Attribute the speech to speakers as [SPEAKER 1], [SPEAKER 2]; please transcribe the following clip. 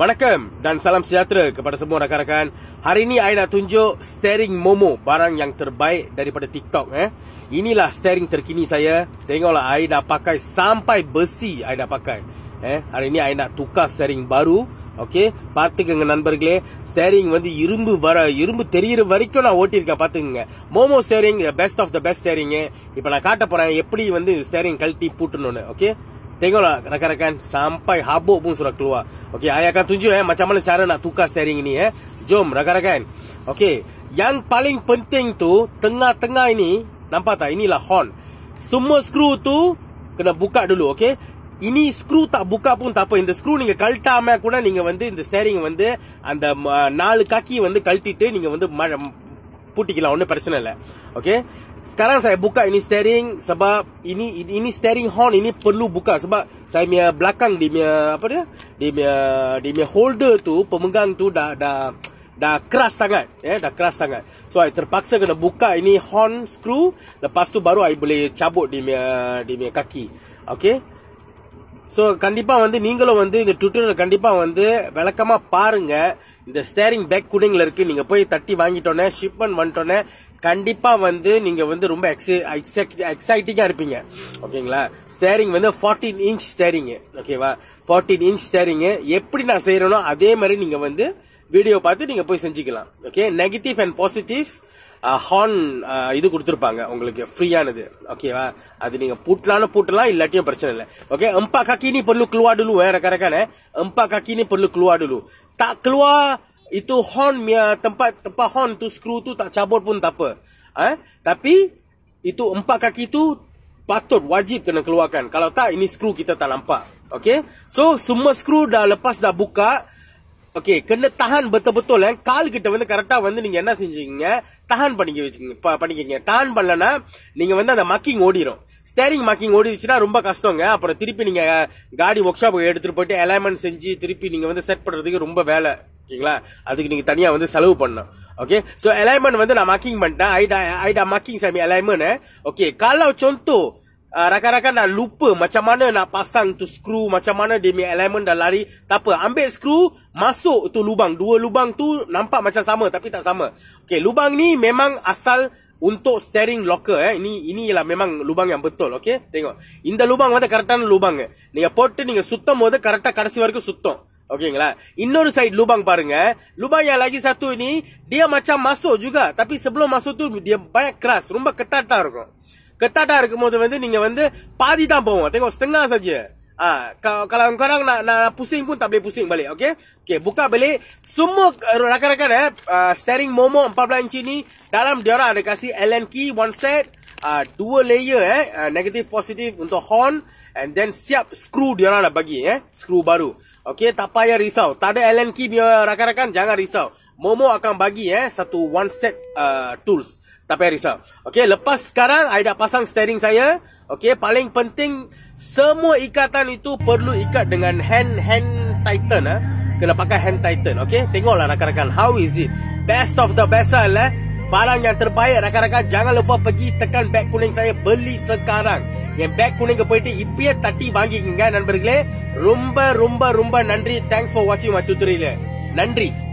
[SPEAKER 1] Manakam dan salam sejahtera kepada semua rakan-rakan. Hari ini saya nak tunjuk steering Momo, barang yang terbaik daripada TikTok. Eh. Inilah steering terkini saya. Tengoklah saya dah pakai sampai besi saya dah pakai. Eh, hari ini saya nak tukar steering baru. Okey, patung dengan number gle steering வந்து yurumbu வர இரும்பு தெரியிற வரைக்கும் நான் ஓட்டி இருக்க Momo Momo steering best of the best steering இப்போ நான் காட்ட போறேன் எப்படி வந்து இந்த ஸ்டீரிங் கழட்டி பூட்டணும்னு okay Tengoklah rakan-rakan sampai habuk pun sudah keluar. Okey, saya akan tunjuk eh macam mana cara nak tukar steering ini eh. Jom rakan-rakan. Okey, yang paling penting tu tengah-tengah ini, nampak tak? Inilah horn. Semua skru tu kena buka dulu, okey. Ini skru tak buka pun tak apa. Ini skru ni kalta amai kuda ni vende, ini steering vende, anda uh, ah, nal kaki vende kaltite ni vende பூட்டிக்கலாம் ஒன்றும் personal lah, okay? sekarang saya buka ini steering sebab ini ini steering horn ini perlu buka sebab saya punya belakang di punya apa dia Di punya di punya holder tu pemegang tu dah dah dah keras sangat ya eh? dah keras sangat so saya terpaksa kena buka ini horn screw lepas tu baru saya boleh cabut di punya di punya kaki okay? So கண்டிப்பாக வந்து நீங்களும் வந்து இந்த டுட்டோரியல் கண்டிப்பாக வந்து விளக்கமாக பாருங்கள் இந்த ஸ்டேரிங் பேக் குடிங்கில் இருக்குது நீங்கள் போய் தட்டி வாங்கிட்டோன்னே ஷிப்மெண்ட் வந்துட்டோன்னே கண்டிப்பாக வந்து நீங்கள் வந்து ரொம்ப எக்ஸை எக்ஸைட்டிங்காக இருப்பீங்க ஓகேங்களா ஸ்டேரிங் வந்து ஃபார்ட்டீன் இன்ச் ஸ்டேரிங்கு ஓகேவா ஃபார்ட்டீன் இன்ச் ஸ்டேரிங்கு எப்படி நான் செய்கிறேனோ அதே மாதிரி நீங்கள் வந்து வீடியோ பார்த்து நீங்கள் போய் செஞ்சுக்கலாம் okay negative and positive horn இது கொடுத்துருப்பாங்க உங்களுக்கு ஃப்ரீயானது ஓகேவா அது நீங்க பூட்டலான பூட்டலாம் இல்லாட்டியும் பிரச்சனை இல்லை ஓகே அம்பா கக்கினி பொருள் குழுவாடுலு வேற கரெக்டான அம்பா கக்கினி பொருள் குழுவாடுலு தா குழுவா இது ஹார்ன் தம்பா தப்பா ஹார்ன் தூ ஸ்க்ரூ தூ சாபோட் பூன் தப்பு தப்பி இது அம்பா கக்கி தூ பாத்தோட் வாஜிப் கண்ண கிளுவாக்கான் கலவத்தா இனி ஸ்க்ரூ கிட்ட தான் அம்பா ஓகே சோ சும்மா ஸ்க்ரூ டா லப்பாஸ் தா புக்கா ஓகே கண்ணு தகான் betul-betul கால் eh. கிட்ட வந்து கரெக்டா வந்து நீங்க என்ன செஞ்சீங்க தகான் பண்ணிக்க வச்சுக்கீங்க பண்ணிக்கங்க தகான் பண்ணலனா நீங்க வந்து அந்த மக்கிங் ஓடிடும் ஸ்டேரிங் மார்க்கிங் ஓடிடுச்சுன்னா ரொம்ப கஷ்டங்க அப்புறம் திருப்பி நீங்க காடி ஒர்க் ஷாப் எடுத்துட்டு போயிட்டு அலைன்மெண்ட் செஞ்சு திருப்பி நீங்க வந்து செட் பண்றதுக்கு ரொம்ப வேலை ஓகேங்களா அதுக்கு நீங்க தனியா வந்து செலவு பண்ணணும் ஓகே ஸோ அலைன்மெண்ட் வந்து நான் மார்க்கிங் பண்ணிட்டேன் ஐடா ஐடா மார்க்கிங் சாமி அலைன்மெண்ட் ஓகே காலா சொந்து uh, rakan-rakan dah lupa macam mana nak pasang tu skru, macam mana dia punya alignment dah lari. Tak apa, ambil skru, masuk tu lubang. Dua lubang tu nampak macam sama tapi tak sama. Okay, lubang ni memang asal untuk steering locker eh. Ini inilah memang lubang yang betul, okay. Tengok. Inda lubang mana karatan lubang eh. Nih port ni sutta mode karatan kadasi ke sutta. Okay, lah. Inilah side lubang bareng eh. Lubang yang lagi satu ni dia macam masuk juga tapi sebelum masuk tu dia banyak keras, rumba ketat tau. கெட்டாட்டா இருக்கும்போது வந்து நீங்க வந்து பாதி தான் போவோம் தேங்கோ ஸ்டெங்கா சஜ் கலவன் கரங் நான் புசிங் பூ தப்பி புசிங் பலி ஓகே ஓகே புக்கா பலி சும்மா ரகரகர ஸ்டெரிங் மோமோ பப்ளான் சீனி டாலம் டியோரா அட காசி எல்என் கி one side two layer negative positive இந்த ஹார்ன் அண்ட் தென் சியப் ஸ்க்ரூ டியோரா பகி ஸ்க்ரூ பாரு ஓகே தப்பாயா ரிசவ் தட எல்என் கி ரகரகன் ஜாங்க ரிசவ் Momo akan bagi eh satu one set uh, tools. Tak payah risau. Okey, lepas sekarang I dah pasang steering saya. Okey, paling penting semua ikatan itu perlu ikat dengan hand hand tighten eh. Kena pakai hand tighten. Okey, tengoklah rakan-rakan how is it. Best of the best lah. Eh? Barang yang terbaik rakan-rakan jangan lupa pergi tekan beg kuning saya beli sekarang. Yang beg kuning ke pergi ipia tati bagi kan nanbergle. Rumba rumba rumba nandri. Thanks for watching my tutorial. Nandri.